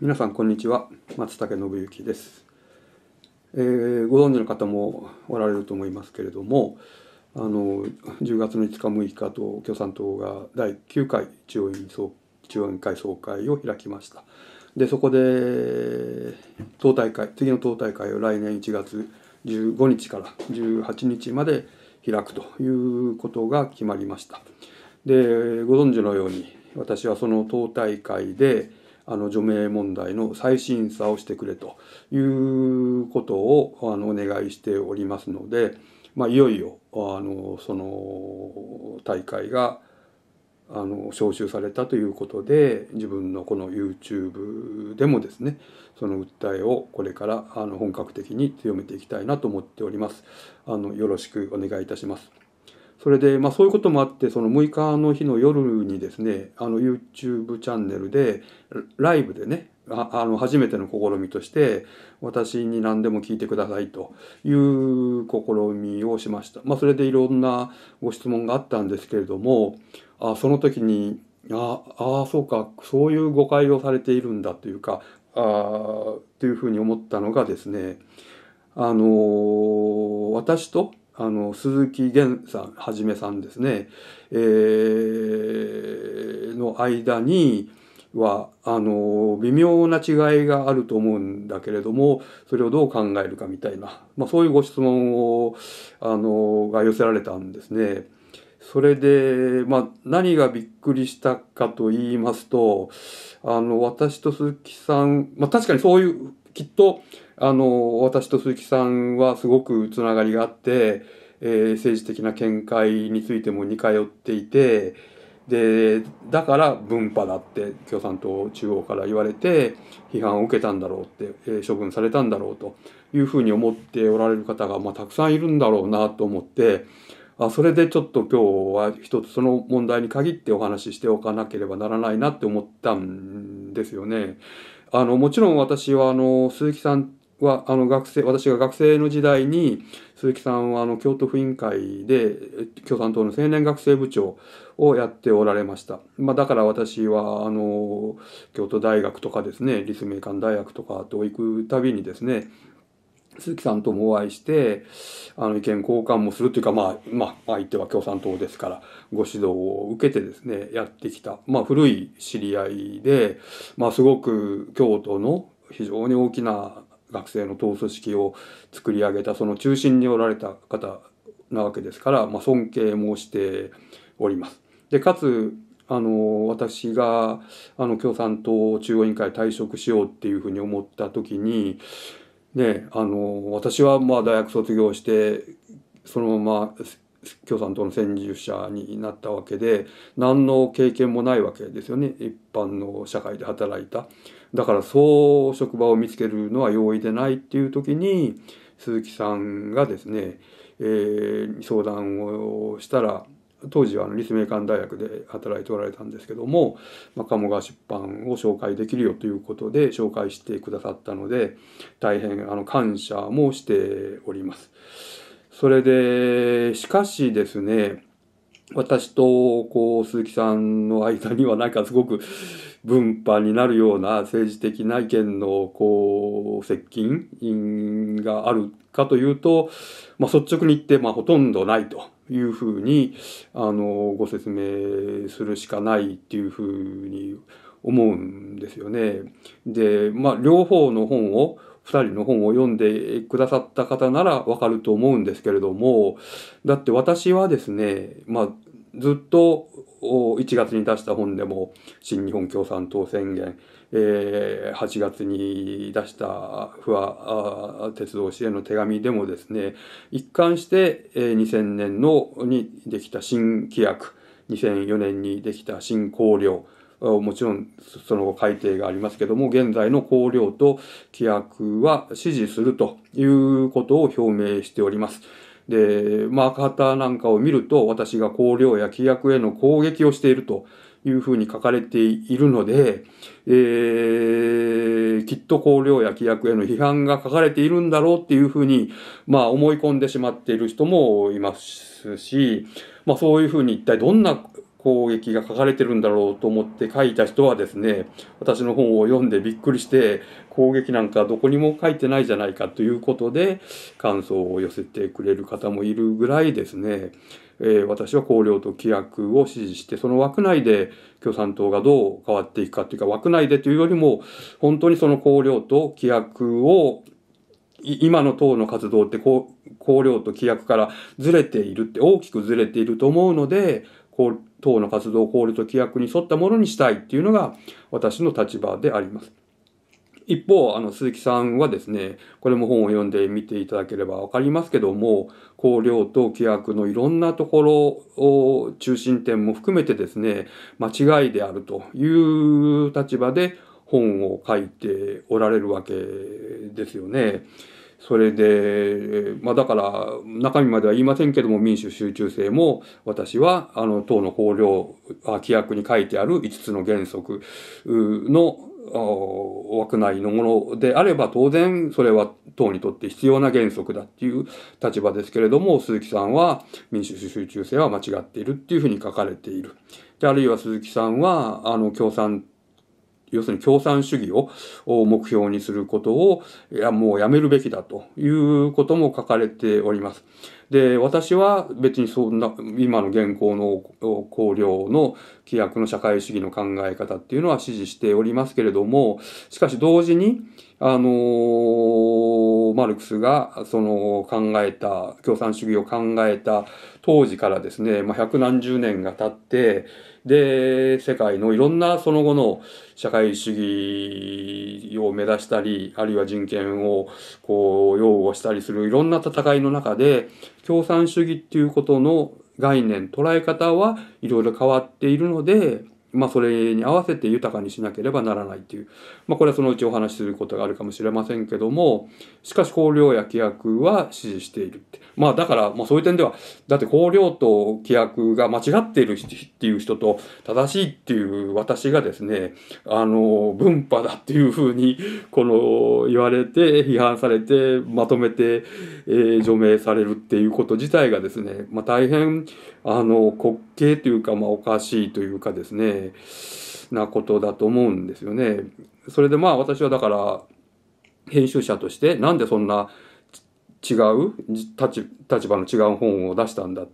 皆さんこんにちは松竹信之です、えー、ご存知の方もおられると思いますけれどもあの10月の5日6日と共産党が第9回中央委員総中央委員会総会を開きましたでそこで党大会次の党大会を来年1月15日から18日まで開くということが決まりましたでご存知のように私はその党大会であの除名問題の再審査をしてくれということをあのお願いしておりますので、まあ、いよいよあのその大会があの招集されたということで自分のこの YouTube でもですねその訴えをこれからあの本格的に強めていきたいなと思っておりますあのよろしくお願いいたします。それで、まあ、そういうこともあってその6日の日の夜にですねあの YouTube チャンネルでライブでねああの初めての試みとして私に何でも聞いてくださいという試みをしました、まあ、それでいろんなご質問があったんですけれどもあその時にああそうかそういう誤解をされているんだというかあというふうに思ったのがですねあの私とあの、鈴木源さん、はじめさんですね、えー、の間には、あの、微妙な違いがあると思うんだけれども、それをどう考えるかみたいな、まあそういうご質問を、あの、が寄せられたんですね。それで、まあ、何がびっくりしたかと言いますと、あの、私と鈴木さん、まあ、確かにそういうきっと、あの、私と鈴木さんはすごくつながりがあって、えー、政治的な見解についても似通っていて、で、だから分派だって共産党中央から言われて、批判を受けたんだろうって、えー、処分されたんだろうというふうに思っておられる方が、まあ、たくさんいるんだろうなと思って、あそれでちょっと今日は一つその問題に限ってお話ししておかなければならないなって思ったんですよね。あの、もちろん私は、あの、鈴木さんは、あの、学生、私が学生の時代に、鈴木さんは、あの、京都府委員会で、共産党の青年学生部長をやっておられました。まあ、だから私は、あの、京都大学とかですね、立命館大学とかと行くたびにですね、鈴木さんともお会いして、あの、意見交換もするというか、まあ、まあ、相手は共産党ですから、ご指導を受けてですね、やってきた、まあ、古い知り合いで、まあ、すごく京都の非常に大きな学生の党組織を作り上げた、その中心におられた方なわけですから、まあ、尊敬もしております。で、かつ、あの、私が、あの、共産党中央委員会退職しようっていうふうに思った時に、ね、あの私はまあ大学卒業してそのまま共産党の専従者になったわけで何の経験もないわけですよね一般の社会で働いただからそう職場を見つけるのは容易でないっていう時に鈴木さんがですね、えー、相談をしたら当時はあの立命館大学で働いておられたんですけども、まあ、鴨川出版を紹介できるよということで紹介してくださったので大変あの感謝もしております。それでしかしですね私とこう鈴木さんの間にはなんかすごく 分派になるような政治的な意見のこう接近があるかというと、まあ、率直に言ってまあほとんどないというふうにあのご説明するしかないっていうふうに思うんですよね。で、まあ、両方の本を2人の本を読んでくださった方ならわかると思うんですけれどもだって私はですね、まあ、ずっと1月に出した本でも新日本共産党宣言、えー、8月に出した不破鉄道支援の手紙でもですね一貫して、えー、2000年のにできた新規約2004年にできた新綱領もちろんその後改定がありますけども、現在の綱領と規約は支持するということを表明しております。で、マーク旗なんかを見ると、私が香料や規約への攻撃をしているというふうに書かれているので、えー、きっと香料や規約への批判が書かれているんだろうっていうふうに、まあ思い込んでしまっている人もいますし、まあそういうふうに一体どんな攻撃が書かれてるんだろうと思って書いた人はですね、私の本を読んでびっくりして、攻撃なんかどこにも書いてないじゃないかということで、感想を寄せてくれる方もいるぐらいですね、えー、私は綱領と規約を支持して、その枠内で共産党がどう変わっていくかというか、枠内でというよりも、本当にその綱領と規約を今の党の活動って綱領と規約からずれているって大きくずれていると思うので、党の活動を考と規約に沿ったものにしたいっていうのが私の立場であります。一方、あの、鈴木さんはですね、これも本を読んでみていただければわかりますけども、公領と規約のいろんなところを中心点も含めてですね、間違いであるという立場で本を書いておられるわけですよね。それで、まあだから、中身までは言いませんけども、民主集中制も、私は、あの、党の法令、規約に書いてある5つの原則の、枠内のものであれば当然それは党にとって必要な原則だっていう立場ですけれども鈴木さんは民主主義中制は間違っているっていうふうに書かれている。であるいは鈴木さんはあの共産党要するに共産主義を目標にすることを、いや、もうやめるべきだということも書かれております。で、私は別にそんな、今の現行の公領の規約の社会主義の考え方っていうのは支持しておりますけれども、しかし同時に、あのー、マルクスがその考えた、共産主義を考えた当時からですね、まあ、百何十年が経って、で、世界のいろんなその後の社会主義を目指したり、あるいは人権をこう擁護したりするいろんな戦いの中で、共産主義っていうことの概念、捉え方はいろいろ変わっているので、まあ、それに合わせて豊かにしなければならないという、まあ、これはそのうちお話しすることがあるかもしれませんけども、しかし公領や規約は支持しているって。まあ、だから、まあ、そういう点では、だって公領と規約が間違っているっていう人と、正しいっていう私がですね、あの、分派だっていうふうに、この、言われて、批判されて、まとめて、えー、除名されるっていうこと自体がですね、まあ、大変、あの、国計というか、まあ、おかしいというかですね、なことだと思うんですよね。それでまあ私はだから、編集者として、なんでそんな違う立、立場の違う本を出したんだ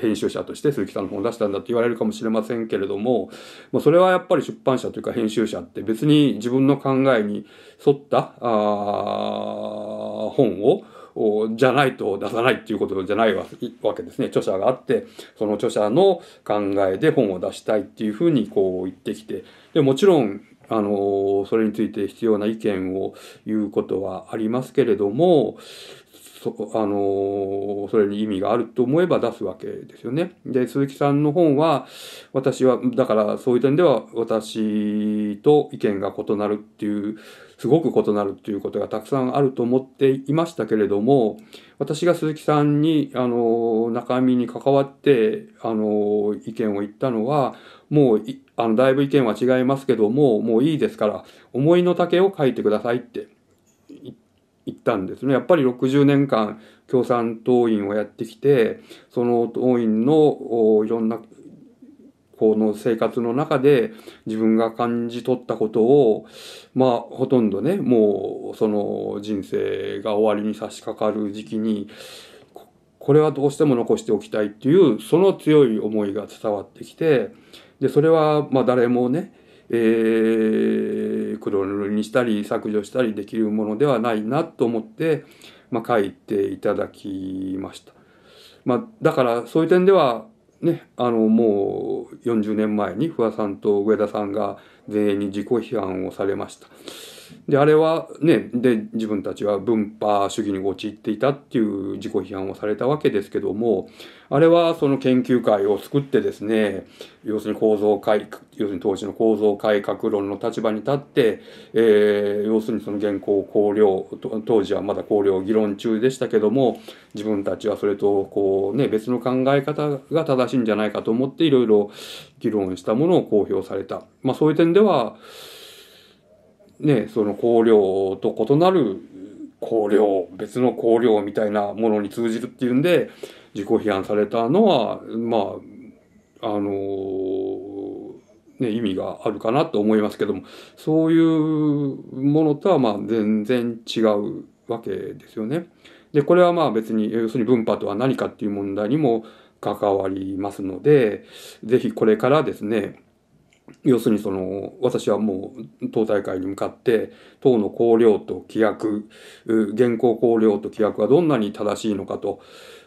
編集者として鈴木さんの本を出したんだって言われるかもしれませんけれども、まあ、それはやっぱり出版社というか編集者って別に自分の考えに沿ったあ本をじゃないと出さないっていうことじゃないわけですね。著者があって、その著者の考えで本を出したいっていうふうにこう言ってきて、で、もちろん、あの、それについて必要な意見を言うことはありますけれども、そあのそれに意味があると思えば出すわけですよね。で、鈴木さんの本は、私は、だからそういう点では私と意見が異なるっていうすごく異なるということがたくさんあると思っていましたけれども、私が鈴木さんに、あの、中身に関わって、あの、意見を言ったのは、もう、あの、だいぶ意見は違いますけども、もういいですから、思いの丈を書いてくださいって言ったんですね。やっぱり60年間共産党員をやってきて、その党員のいろんなこの生活の中で自分が感じ取ったことを、まあ、ほとんどね、もう、その人生が終わりに差し掛かる時期に、これはどうしても残しておきたいっていう、その強い思いが伝わってきて、で、それは、まあ、誰もね、えー、黒塗りにしたり削除したりできるものではないなと思って、まあ、書いていただきました。まあ、だからそういう点ではね、あの、もう40年前に不破さんと上田さんが全員に自己批判をされました。で、あれはね、で、自分たちは分派主義に陥っていたっていう自己批判をされたわけですけども、あれはその研究会を作ってですね、要するに構造改革、要するに当時の構造改革論の立場に立って、えー、要するにその現行考慮、当時はまだ考慮議論中でしたけども、自分たちはそれとこうね、別の考え方が正しいんじゃないかと思っていろいろ議論したものを公表された。まあそういう点では、ね、その香料と異なる香料、別の香料みたいなものに通じるっていうんで、自己批判されたのは、まあ、あのー、ね、意味があるかなと思いますけども、そういうものとはまあ全然違うわけですよね。で、これはまあ別に、要するに文化とは何かっていう問題にも関わりますので、ぜひこれからですね、要するにその私はもう党大会に向かって党の綱領と規約現行綱領と規約はどんなに正しいのかと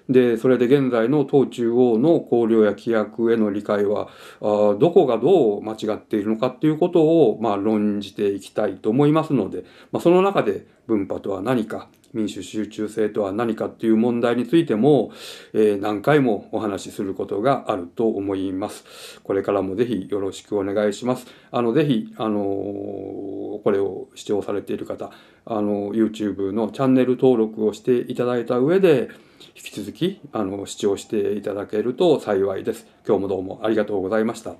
でそれで現在の党中央の綱領や規約への理解はあどこがどう間違っているのかっていうことをまあ論じていきたいと思いますので、まあ、その中で分派とは何か民主集中性とは何かっていう問題についても、えー、何回もお話しすることがあると思います。これからもぜひよろしくお願いします。あの、ぜひ、あのこれを視聴されている方、あの、YouTube のチャンネル登録をしていただいた上で、引き続き、あの、視聴していただけると幸いです。今日もどうもありがとうございました。